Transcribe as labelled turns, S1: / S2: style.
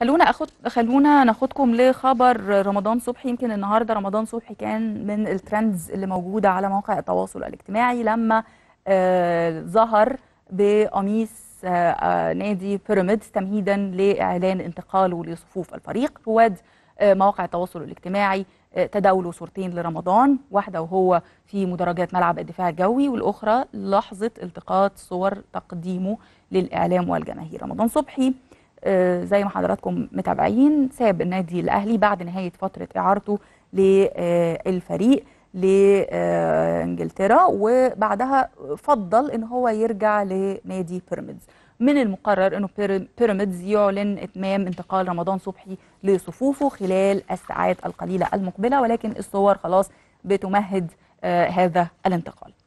S1: خلونا اخد خلونا ناخدكم لخبر رمضان صبحي يمكن النهارده رمضان صبحي كان من الترندز اللي موجوده على مواقع التواصل الاجتماعي لما آه ظهر بقميص آه, آه، نادي بيراميدز تمهيدا لاعلان انتقاله لصفوف الفريق رواد آه، مواقع التواصل الاجتماعي آه، تداولوا صورتين لرمضان واحده وهو في مدرجات ملعب الدفاع الجوي والاخرى لحظه التقاط صور تقديمه للاعلام والجماهير رمضان صبحي آه، زي ما حضراتكم متابعين ساب النادي الاهلي بعد نهايه فتره اعارته للفريق آه، لانجلترا آه، وبعدها فضل ان هو يرجع لنادي بيراميدز من المقرر انه بيراميدز يعلن اتمام انتقال رمضان صبحي لصفوفه خلال الساعات القليله المقبله ولكن الصور خلاص بتمهد هذا الانتقال